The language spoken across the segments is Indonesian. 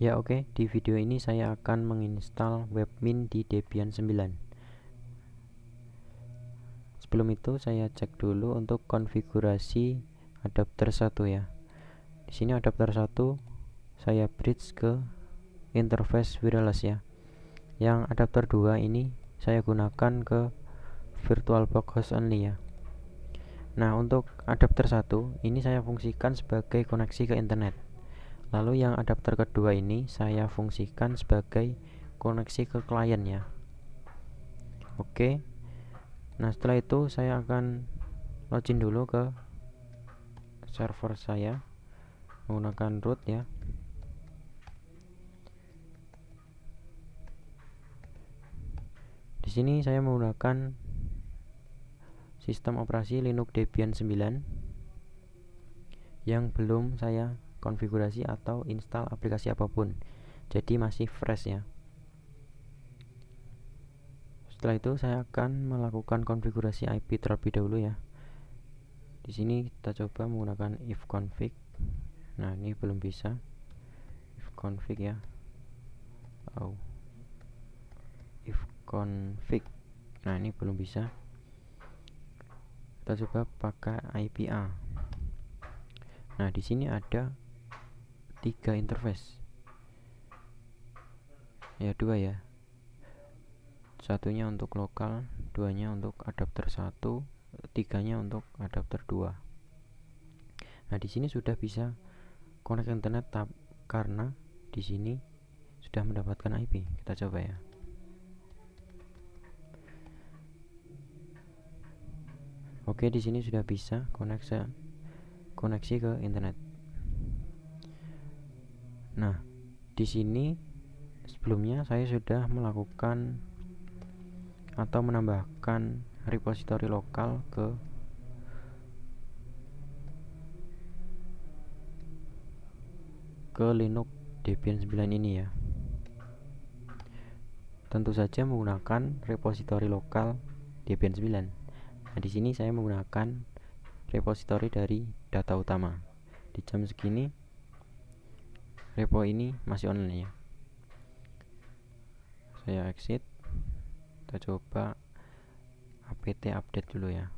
Ya oke, okay. di video ini saya akan menginstal webmin di Debian 9 Sebelum itu saya cek dulu untuk konfigurasi adapter 1 ya Di sini adapter 1 saya bridge ke interface wireless ya Yang adapter 2 ini saya gunakan ke virtualbox host only ya Nah untuk adapter 1 ini saya fungsikan sebagai koneksi ke internet Lalu yang adapter kedua ini saya fungsikan sebagai koneksi ke kliennya. Oke. Nah, setelah itu saya akan login dulu ke server saya menggunakan root ya. Di sini saya menggunakan sistem operasi Linux Debian 9 yang belum saya konfigurasi atau install aplikasi apapun jadi masih fresh ya setelah itu saya akan melakukan konfigurasi IP terlebih dahulu ya di sini kita coba menggunakan if config nah ini belum bisa if config ya oh if config nah ini belum bisa kita coba pakai IPA nah di sini ada tiga interface ya dua ya satunya untuk lokal duanya untuk adapter satu tiganya untuk adapter dua nah di sini sudah bisa connect internet tab karena di sini sudah mendapatkan IP kita coba ya Oke, di sini sudah bisa koneksi koneksi ke internet. Nah, di sini sebelumnya saya sudah melakukan atau menambahkan repository lokal ke ke Linux Debian 9 ini ya. Tentu saja menggunakan repository lokal Debian 9. Nah, di sini saya menggunakan repository dari data utama. Di jam segini repo ini masih online ya saya exit kita coba apt update dulu ya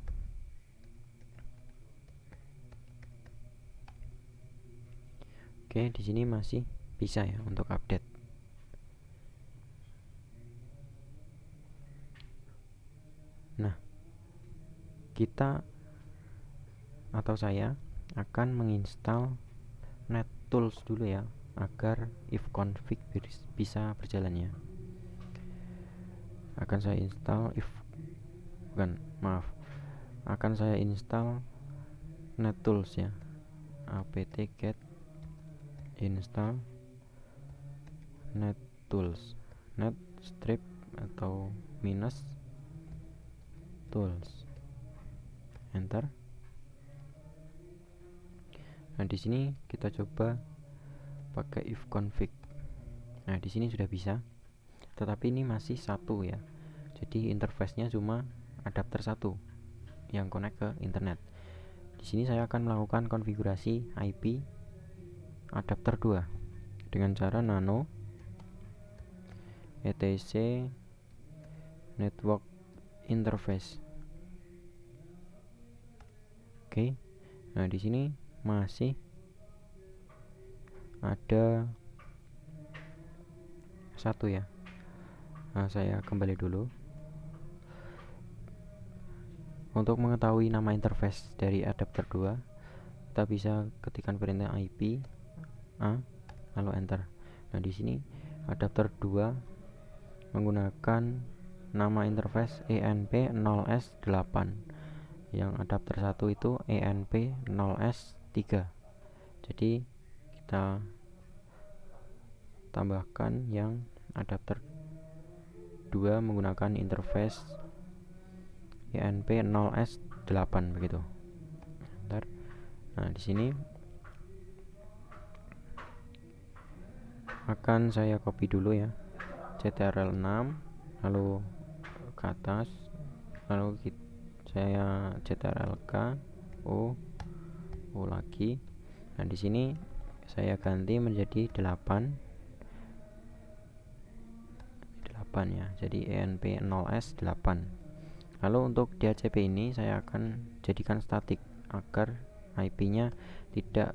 Oke, di sini masih bisa ya untuk update. Nah, kita atau saya akan menginstal net-tools dulu ya agar if config bisa ya. akan saya install if bukan maaf akan saya install tools ya apt get install net tools net strip atau minus tools enter nah di sini kita coba pakai if config nah di sini sudah bisa tetapi ini masih satu ya jadi interface-nya cuma adapter satu yang connect ke internet di sini saya akan melakukan konfigurasi IP adapter 2 dengan cara nano etc network interface oke nah di sini masih ada satu ya nah, saya kembali dulu untuk mengetahui nama interface dari adapter 2 kita bisa ketikkan perintah IP A lalu enter nah di sini adapter 2 menggunakan nama interface ENP0S8 yang adapter 1 itu ENP0S3 jadi kita tambahkan yang adapter 2 menggunakan interface YNP 0S8 begitu Bentar. nah di sini akan saya copy dulu ya CTRL 6 lalu ke atas lalu kita, saya CTRL K O O lagi nah di sini saya ganti menjadi 8 8 ya jadi ENP 0S 8 lalu untuk DHCP ini saya akan jadikan statik agar IP nya tidak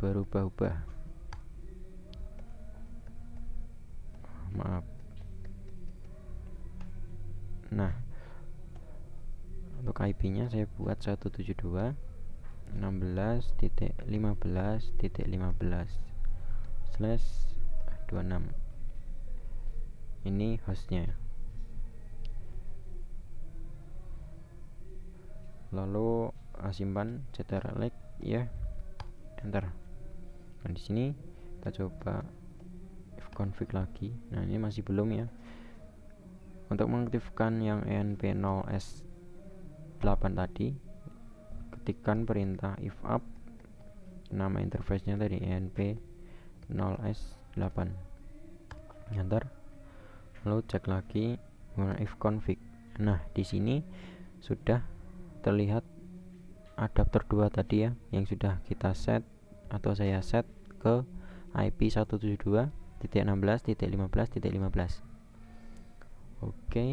berubah-ubah maaf nah untuk IP nya saya buat 172 titik titik 16.15.15 slash 26 ini hostnya lalu ah, simpan cetar like ya enter nah di sini kita coba config lagi nah ini masih belum ya untuk mengaktifkan yang np 0 s 8 tadi ketikkan perintah if up nama interface-nya tadi np 0s8 enter lalu cek lagi if config nah di sini sudah terlihat adapter 2 tadi ya yang sudah kita set atau saya set ke IP 172.16.15.15 oke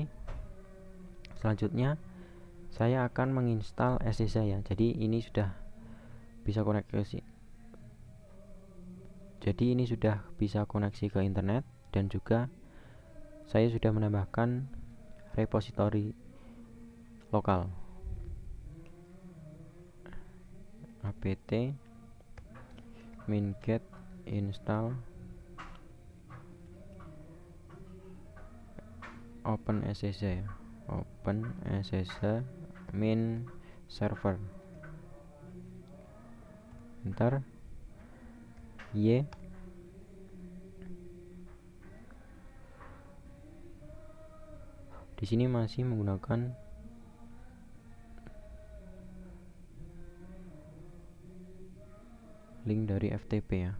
selanjutnya saya akan menginstal SSH ya. jadi ini sudah bisa koneksi jadi ini sudah bisa koneksi ke internet dan juga saya sudah menambahkan repository lokal apt minget install open scc open SSH min server ntar y di sini masih menggunakan link dari FTP ya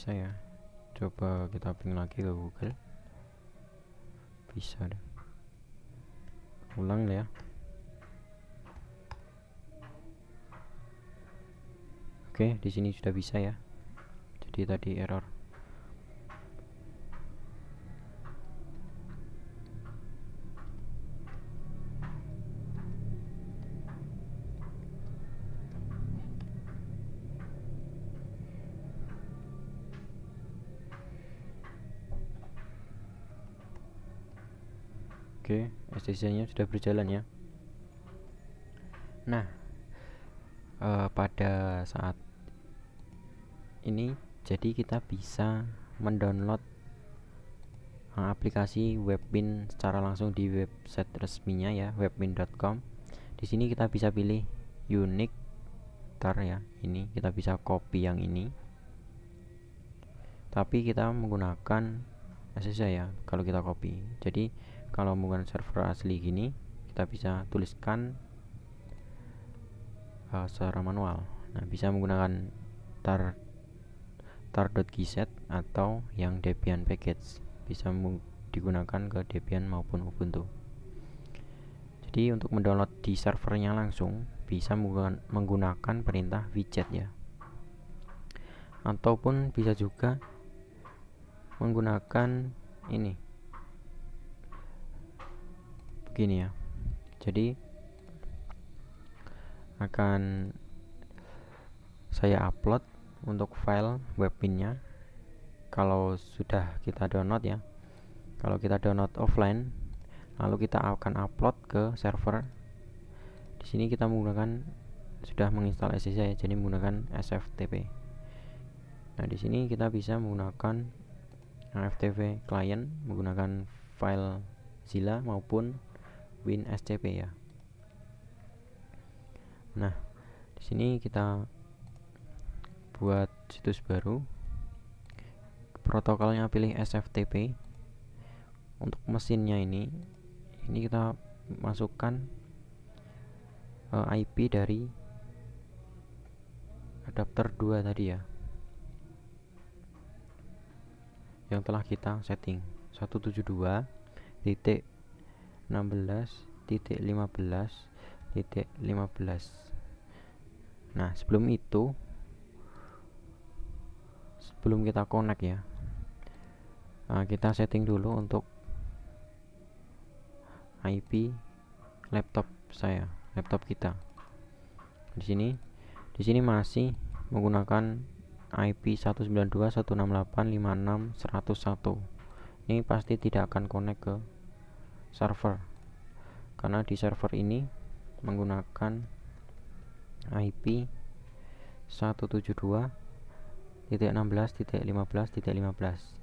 bisa ya coba kita ping lagi ke Google bisa deh ulang ya oke di sini sudah bisa ya jadi tadi error desainnya sudah berjalan ya nah uh, pada saat ini jadi kita bisa mendownload eh, aplikasi webmin secara langsung di website resminya ya webmin.com di sini kita bisa pilih unique tar ya ini kita bisa copy yang ini tapi kita menggunakan SSH eh, ya kalau kita copy jadi kalau menggunakan server asli gini kita bisa tuliskan uh, secara manual nah bisa menggunakan tar tar.gset atau yang debian package bisa digunakan ke debian maupun ubuntu jadi untuk mendownload di servernya langsung bisa menggunakan perintah widget ya ataupun bisa juga menggunakan ini gini ya jadi akan saya upload untuk file webpinnya kalau sudah kita download ya kalau kita download offline lalu kita akan upload ke server di sini kita menggunakan sudah menginstal SCC ya jadi menggunakan SFTP nah di sini kita bisa menggunakan sftp client menggunakan file Zilla maupun win scp ya nah di sini kita buat situs baru protokolnya pilih sftp untuk mesinnya ini ini kita masukkan uh, eh, IP dari adapter 2 tadi ya yang telah kita setting 172 titik 16.15.15 nah sebelum itu sebelum kita connect ya nah, kita setting dulu untuk IP laptop saya laptop kita di sini di sini masih menggunakan IP 192.168.56.101 ini pasti tidak akan connect ke server karena di server ini menggunakan IP 172.16.15.15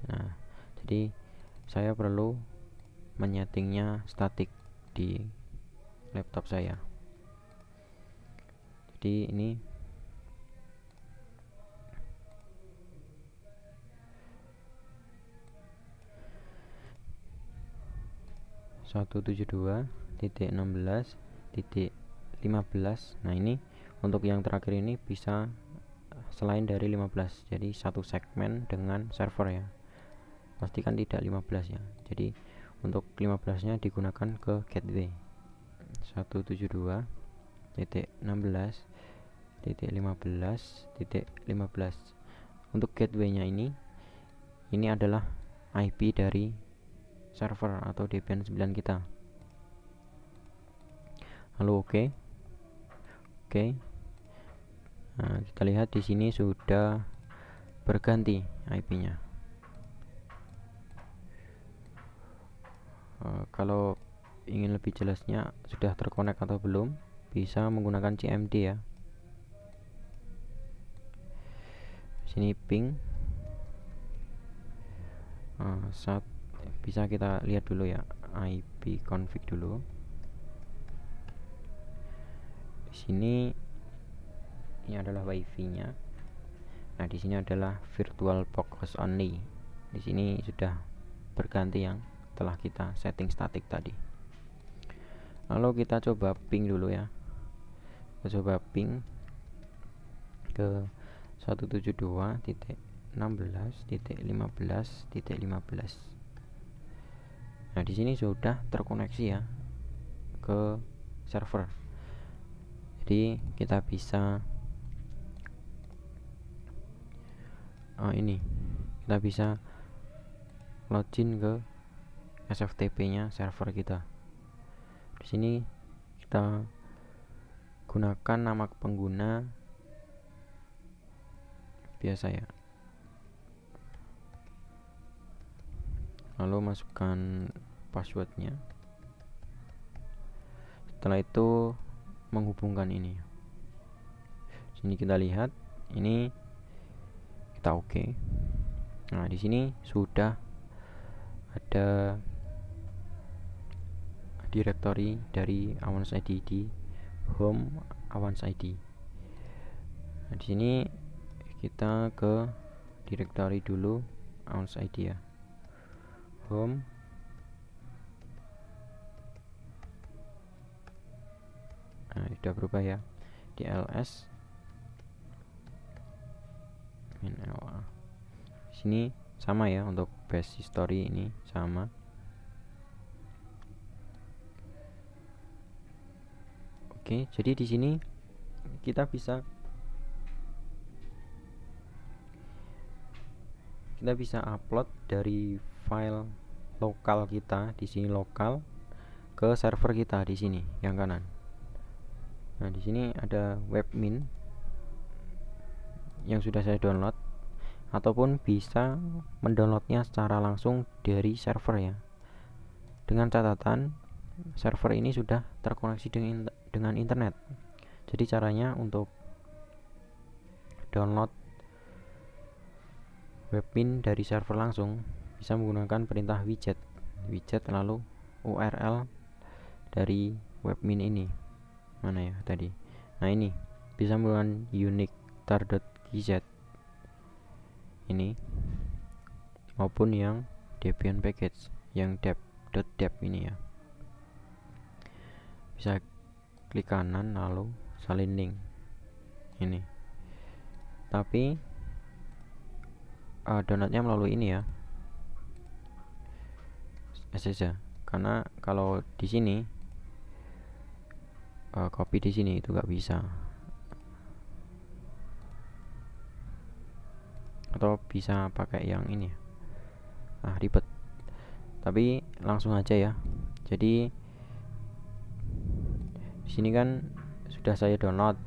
nah jadi saya perlu menyetingnya statik di laptop saya jadi ini 172.16.15 nah ini untuk yang terakhir ini bisa eh, selain dari 15 jadi satu segmen dengan server ya pastikan tidak 15 ya jadi untuk 15 nya digunakan ke gateway 172.16.15.15 untuk gateway nya ini ini adalah IP dari server atau Debian 9 kita lalu oke okay. oke okay. nah, kita lihat di sini sudah berganti IP-nya uh, eh, kalau ingin lebih jelasnya sudah terkonek atau belum bisa menggunakan CMD ya sini ping uh, satu bisa kita lihat dulu ya IP config dulu di sini ini adalah wifi nya nah di sini adalah virtual focus only di sini sudah berganti yang telah kita setting statik tadi lalu kita coba ping dulu ya kita coba ping ke titik titik 172.16.15.15 .15 Nah, di sini sudah terkoneksi ya ke server. Jadi, kita bisa oh ini. Kita bisa login ke SFTP-nya server kita. Di sini kita gunakan nama pengguna biasa ya. Lalu masukkan passwordnya setelah itu menghubungkan ini sini kita lihat ini kita oke okay. nah di sini sudah ada directory dari Avance ID di home Avance ID nah, di sini kita ke directory dulu Avance ID ya home nah sudah berubah ya di ls la sini sama ya untuk base history ini sama oke jadi di sini kita bisa kita bisa upload dari file lokal kita di sini lokal ke server kita di sini yang kanan Nah, di sini ada webmin yang sudah saya download ataupun bisa mendownloadnya secara langsung dari server ya. Dengan catatan server ini sudah terkoneksi dengan dengan internet. Jadi caranya untuk download webmin dari server langsung bisa menggunakan perintah widget widget lalu URL dari webmin ini mana ya tadi nah ini bisa menggunakan unique tar.gz ini maupun yang debian package yang dep.dep ini ya bisa klik kanan lalu salin link ini tapi uh, donatnya melalui ini ya SSH karena kalau di sini uh, eh, copy di sini itu nggak bisa atau bisa pakai yang ini ya. ah ribet tapi langsung aja ya jadi di sini kan sudah saya download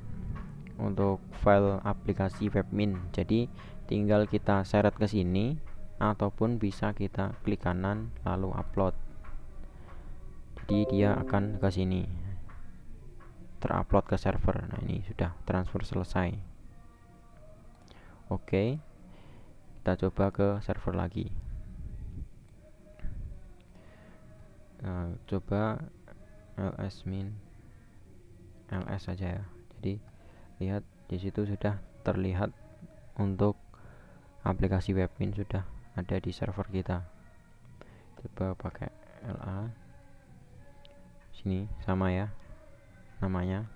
untuk file aplikasi webmin jadi tinggal kita seret ke sini ataupun bisa kita klik kanan lalu upload jadi dia akan ke sini terupload ke server nah ini sudah transfer selesai oke okay. kita coba ke server lagi nah, coba ls min ls saja ya jadi lihat di situ sudah terlihat untuk aplikasi webmin sudah ada di server kita coba pakai LA sini sama ya namanya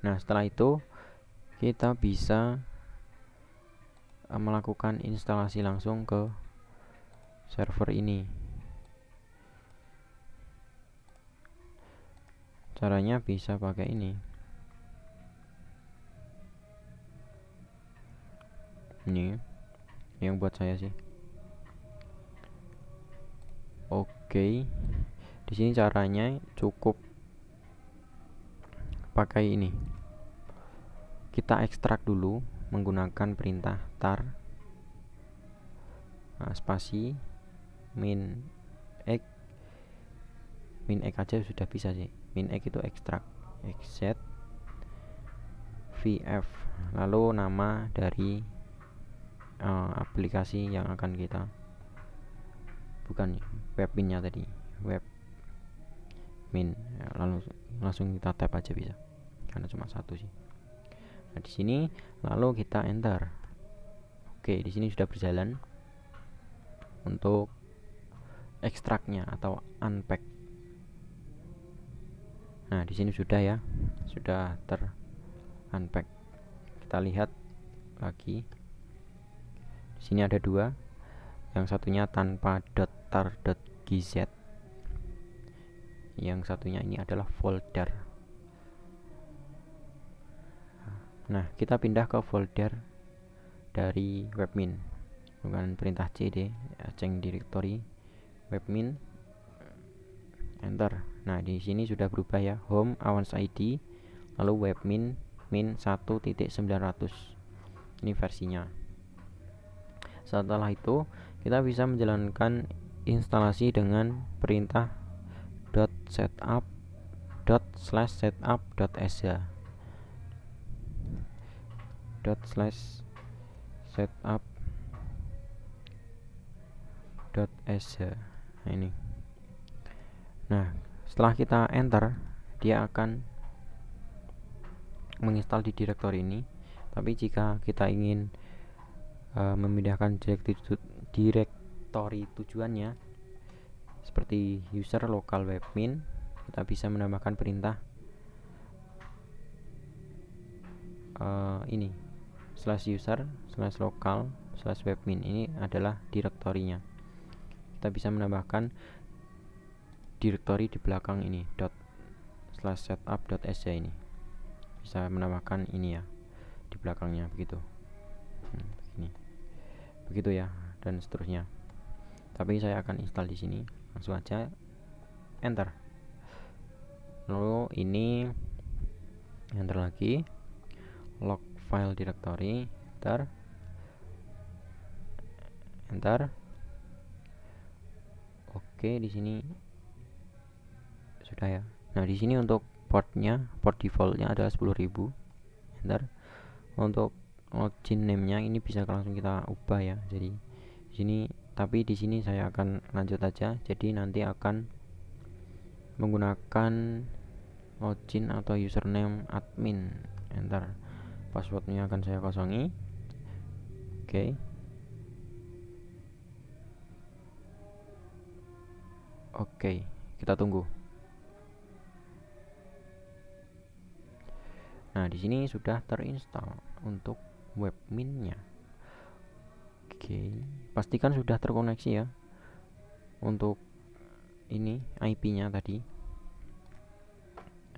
nah setelah itu kita bisa eh, melakukan instalasi langsung ke server ini caranya bisa pakai ini ini yang buat saya sih oke okay. di sini caranya cukup pakai ini kita ekstrak dulu menggunakan perintah tar nah, spasi min x min x aja sudah bisa sih min x itu ekstrak xz vf lalu nama dari uh, aplikasi yang akan kita bukan webinnya tadi web admin ya, lalu langsung kita tap aja bisa karena cuma satu sih nah di sini lalu kita enter oke di sini sudah berjalan untuk ekstraknya atau unpack nah di sini sudah ya sudah ter unpack kita lihat lagi di sini ada dua yang satunya tanpa dot tar dot gz yang satunya ini adalah folder nah kita pindah ke folder dari webmin dengan perintah cd ceng directory webmin enter nah di sini sudah berubah ya home awans id lalu webmin min 1.900 ini versinya setelah itu kita bisa menjalankan instalasi dengan perintah dot setup dot slash setup dot sya dot slash setup dot ya, nah, ini nah setelah kita enter dia akan menginstal di direktori ini tapi jika kita ingin uh, memindahkan direktori tujuannya seperti user local webmin kita bisa menambahkan perintah uh, ini slash user slash local slash webmin ini adalah direktorinya kita bisa menambahkan direktori di belakang ini dot slash setup dot sj ya ini bisa menambahkan ini ya di belakangnya begitu hmm, begitu ya dan seterusnya tapi saya akan install di sini langsung aja enter lalu ini enter lagi log file directory enter enter oke di sini sudah ya nah di sini untuk portnya port defaultnya adalah 10.000 enter untuk login name nya ini bisa langsung kita ubah ya jadi di sini tapi di sini saya akan lanjut aja jadi nanti akan menggunakan login atau username admin enter passwordnya akan saya kosongi oke okay. oke okay, kita tunggu nah di sini sudah terinstall untuk webminnya Oke, pastikan sudah terkoneksi ya untuk ini IP-nya tadi.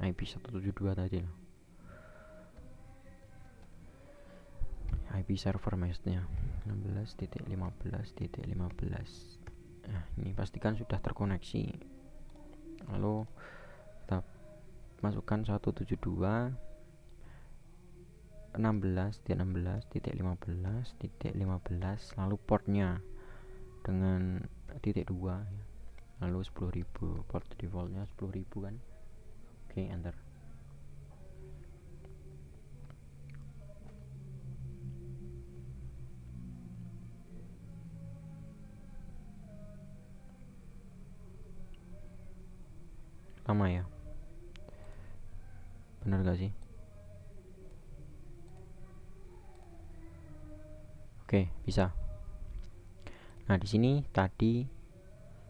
IP 172 tadi loh. IP server meshnya 16.15.15 nah, ini pastikan sudah terkoneksi lalu kita masukkan 172 16 16 titik 15 titik 15 lalu portnya dengan titik 2 ya. lalu 10.000 port defaultnya 10.000 kan oke okay, enter lama ya bener gak sih Oke, bisa. Nah, di sini tadi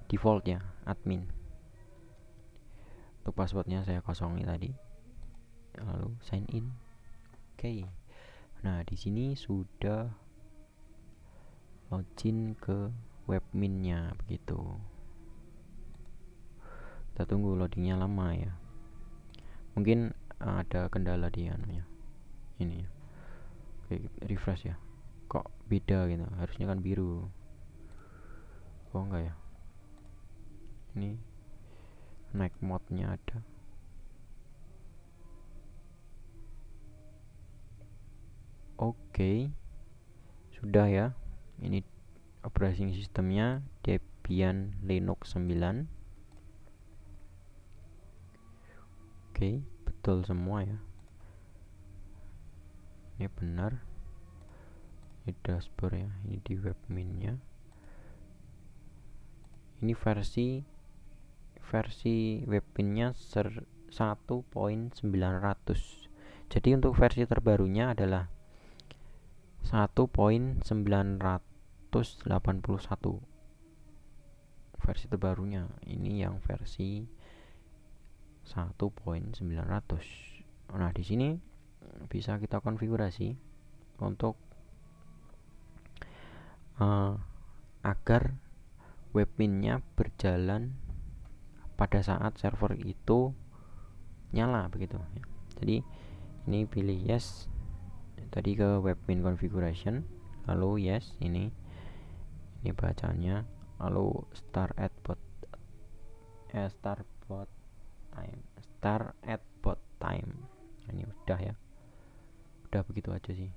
default ya, admin. Untuk passwordnya saya kosongi tadi. Lalu sign in. Oke. Nah, di sini sudah login ke webminnya begitu. Kita tunggu loadingnya lama ya. Mungkin eh, ada kendala di anunya. Ini ya. Oke, refresh ya kok beda gitu harusnya kan biru kok enggak ya ini naik modnya ada oke okay. sudah ya ini operating sistemnya Debian Linux 9 oke okay, betul semua ya ini benar ini dashboard ya ini di webminnya ini versi versi webminnya 1.900 jadi untuk versi terbarunya adalah 1.981 versi terbarunya ini yang versi 1.900 nah di sini bisa kita konfigurasi untuk uh, agar webminnya berjalan pada saat server itu nyala begitu ya. jadi ini pilih yes tadi ke webmin configuration lalu yes ini ini bacanya lalu start at bot eh, star bot time Start at bot time ini udah ya udah begitu aja sih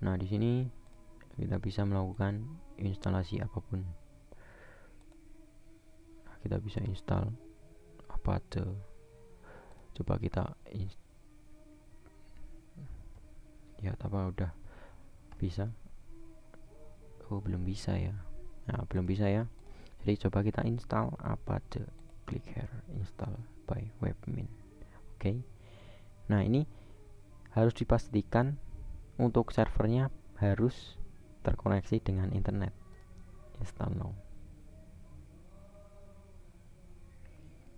Nah, di sini kita bisa melakukan instalasi apapun. Nah, kita bisa install apa aja, Coba kita lihat apa udah bisa oh belum bisa ya nah belum bisa ya jadi coba kita install apa aja, klik here install by webmin oke okay. nah ini harus dipastikan untuk servernya harus terkoneksi dengan internet install now oke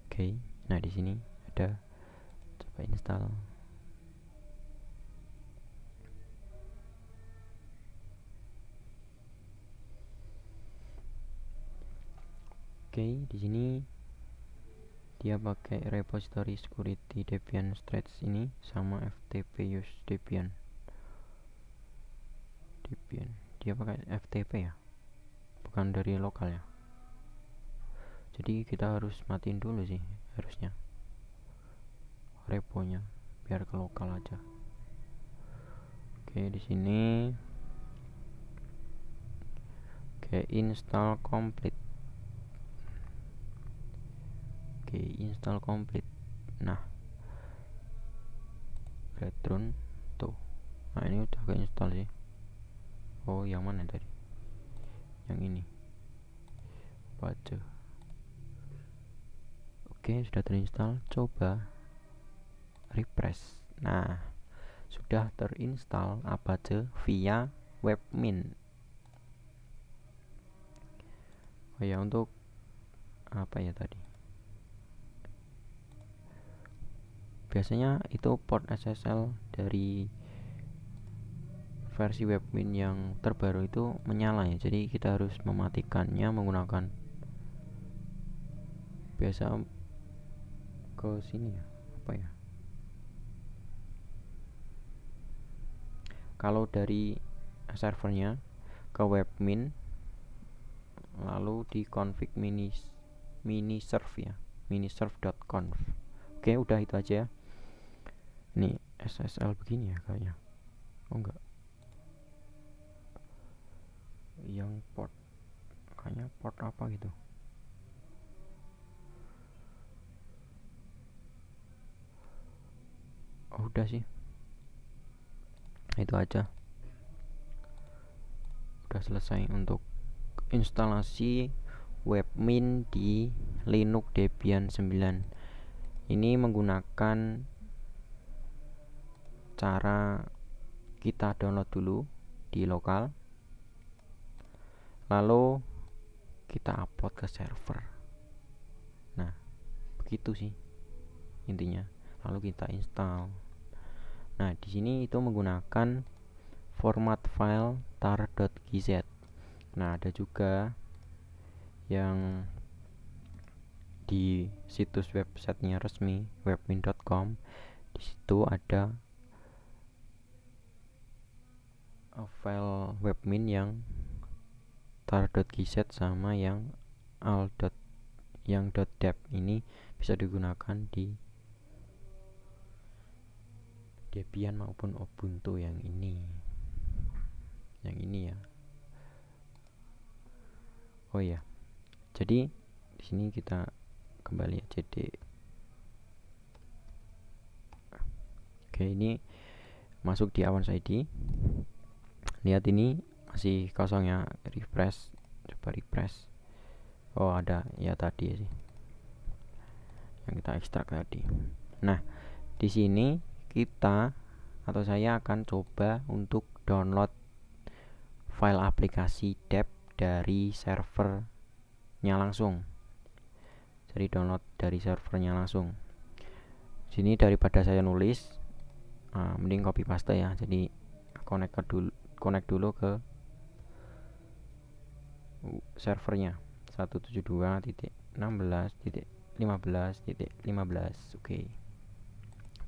okay, nah di sini ada coba install Oke, okay, di sini dia pakai repository security debian stretch ini sama ftp use debian VPN dia pakai FTP ya bukan dari lokal ya jadi kita harus matiin dulu sih harusnya reponya biar ke lokal aja oke di sini oke install complete oke install complete nah Redron tuh nah ini udah ke install sih oh yang mana tadi yang ini baca oke sudah terinstall coba refresh nah sudah terinstall Apache via webmin oh ya untuk apa ya tadi biasanya itu port SSL dari versi webmin yang terbaru itu menyala ya jadi kita harus mematikannya menggunakan biasa ke sini ya apa ya kalau dari servernya ke webmin lalu di config mini mini serve ya mini serve.conf oke udah itu aja ya ini SSL begini ya kayaknya oh enggak yang port kayaknya port apa gitu oh, udah sih itu aja udah selesai untuk instalasi webmin di Linux Debian 9 ini menggunakan cara kita download dulu di lokal lalu kita upload ke server nah begitu sih intinya lalu kita install nah di sini itu menggunakan format file tar.gz nah ada juga yang di situs websitenya resmi webmin.com di situ ada eh, file webmin yang dot tar.gset sama yang al. yang dot .dep ini bisa digunakan di Debian maupun Ubuntu yang ini yang ini ya oh ya jadi di sini kita kembali ya CD. oke ini masuk di saya ID lihat ini masih kosong ya refresh coba refresh oh ada ya tadi sih yang kita ekstrak tadi nah di sini kita atau saya akan coba untuk download file aplikasi dev dari servernya langsung jadi download dari servernya langsung sini daripada saya nulis uh, mending copy paste ya jadi connect ke dulu connect dulu ke servernya 172.16.15.15 oke okay.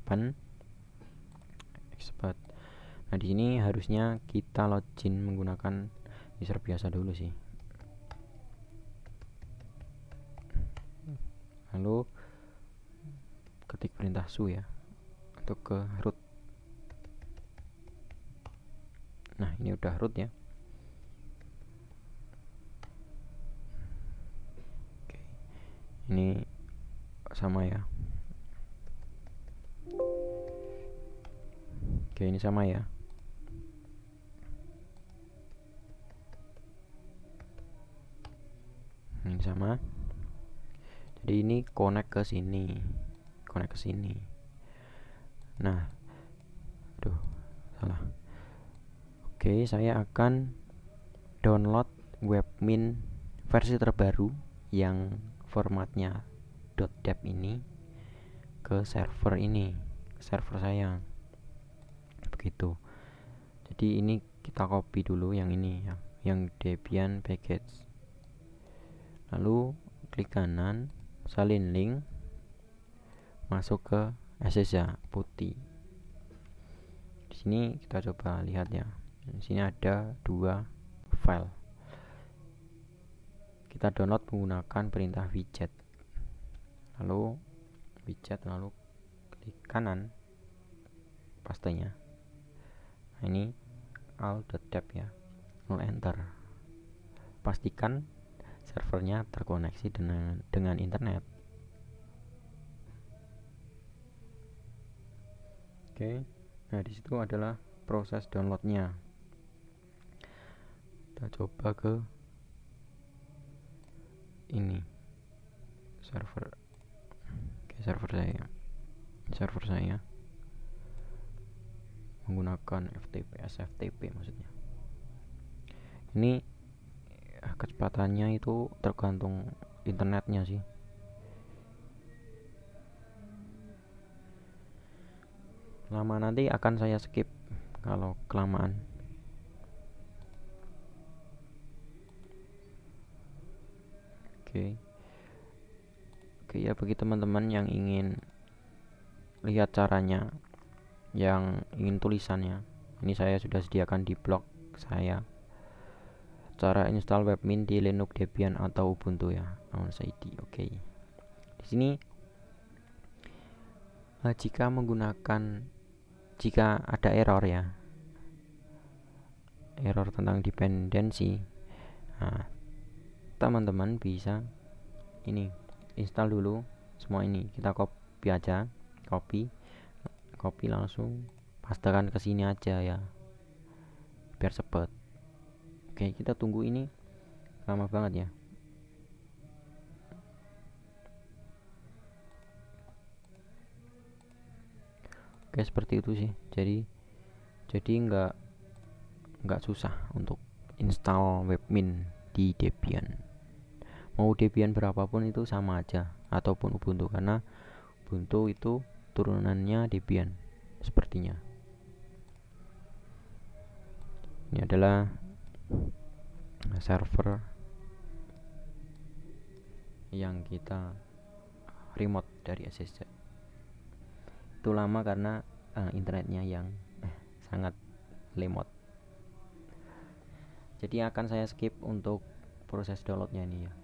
open expert nah di sini harusnya kita login menggunakan user biasa dulu sih lalu ketik perintah su ya untuk ke root nah ini udah root ya ini sama ya oke ini sama ya ini sama jadi ini connect ke sini connect ke sini nah aduh salah oke saya akan download webmin versi terbaru yang formatnya .deb ini ke server ini server saya begitu jadi ini kita copy dulu yang ini ya yang Debian package lalu klik kanan salin link masuk ke SSH putih di sini kita coba lihat ya di sini ada dua file kita download menggunakan perintah widget lalu widget lalu klik kanan pastinya nah, ini tab ya lalu enter pastikan servernya terkoneksi dengan dengan internet oke okay. nah disitu adalah proses downloadnya kita coba ke ini server okay, server saya server saya menggunakan FTP SFTP maksudnya ini eh, kecepatannya itu tergantung internetnya sih lama nanti akan saya skip kalau kelamaan oke okay, ya bagi teman-teman yang ingin lihat caranya yang ingin tulisannya ini saya sudah sediakan di blog saya cara install webmin di Linux Debian atau Ubuntu ya Amun ID oke okay. di sini eh, jika menggunakan jika ada error ya error tentang dependensi nah, teman-teman bisa ini install dulu semua ini kita copy aja copy copy langsung pastekan ke sini aja ya biar cepet oke kita tunggu ini lama banget ya oke seperti itu sih jadi jadi nggak nggak susah untuk install webmin di Debian mau Debian berapapun itu sama aja ataupun Ubuntu karena Ubuntu itu turunannya Debian sepertinya ini adalah server yang kita remote dari SSD itu lama karena uh, internetnya yang eh, sangat lemot jadi akan saya skip untuk proses downloadnya ini ya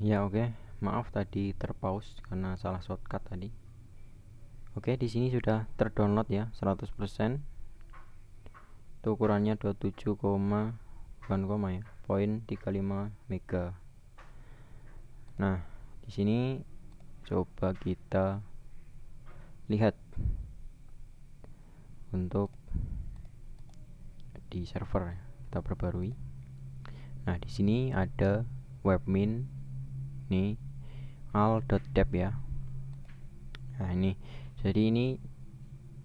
ya oke okay. maaf tadi terpaus karena salah shortcut tadi oke okay, di sini sudah terdownload ya 100% itu ukurannya 27, bukan koma ya poin 35 mega nah di sini coba kita lihat untuk di server ya, kita perbarui nah di sini ada webmin ini al.deb ya nah ini jadi ini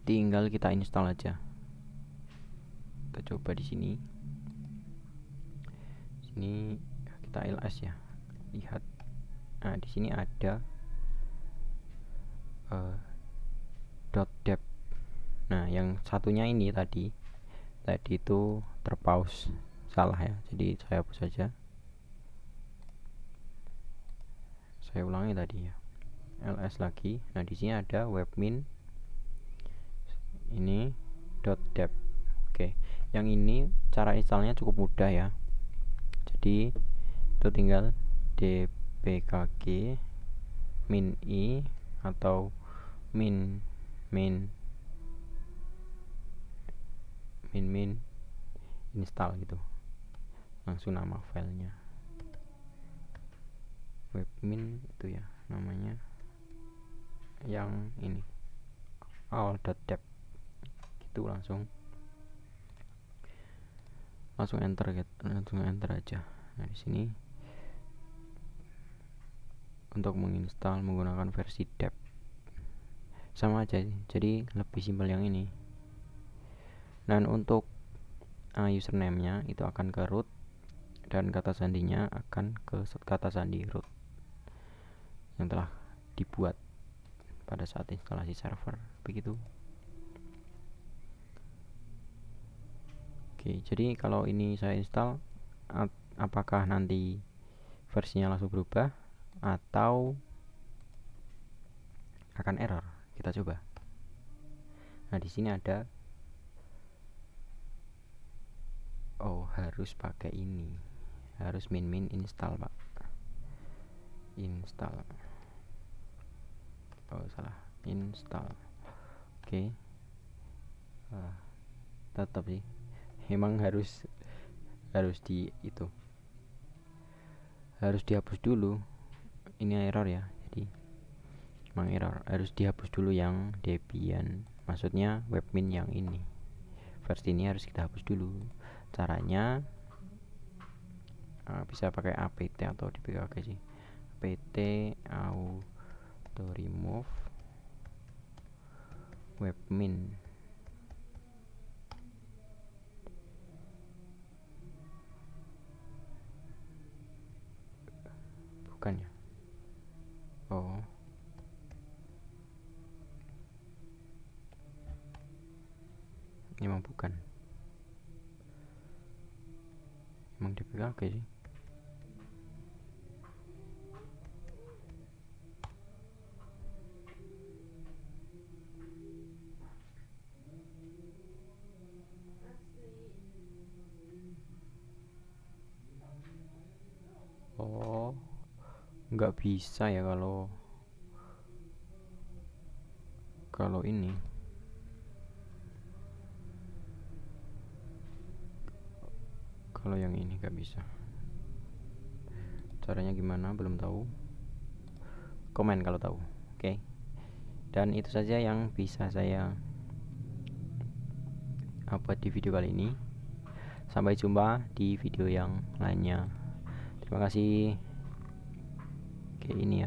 tinggal kita install aja kita coba di sini sini kita ls ya lihat nah di sini ada uh, eh, .deb nah yang satunya ini tadi tadi itu terpaus salah ya jadi saya hapus saja saya ulangi tadi ya ls lagi nah di sini ada webmin ini dot .deb oke yang ini cara installnya cukup mudah ya jadi itu tinggal dpkg min i atau min min min min install gitu langsung nama filenya webmin itu ya namanya yang ini all.dep itu langsung langsung enter get, langsung enter aja nah di sini untuk menginstal menggunakan versi dep sama aja jadi lebih simpel yang ini dan untuk uh, eh, username nya itu akan ke root dan kata sandinya akan ke kata sandi root yang telah dibuat pada saat instalasi server begitu oke jadi kalau ini saya install apakah nanti versinya langsung berubah atau akan error kita coba nah di sini ada oh harus pakai ini harus min min install pak install kalau salah install oke okay. uh, tetap sih emang harus harus di itu harus dihapus dulu ini error ya jadi emang error harus dihapus dulu yang Debian maksudnya webmin yang ini versi ini harus kita hapus dulu caranya uh, bisa pakai apt atau dpkg sih pt au atau remove webmin bukan ya oh emang bukan emang dipegang oke okay sih nggak bisa ya kalau kalau ini kalau yang ini nggak bisa caranya gimana belum tahu komen kalau tahu oke okay. dan itu saja yang bisa saya buat di video kali ini sampai jumpa di video yang lainnya terima kasih kayak ini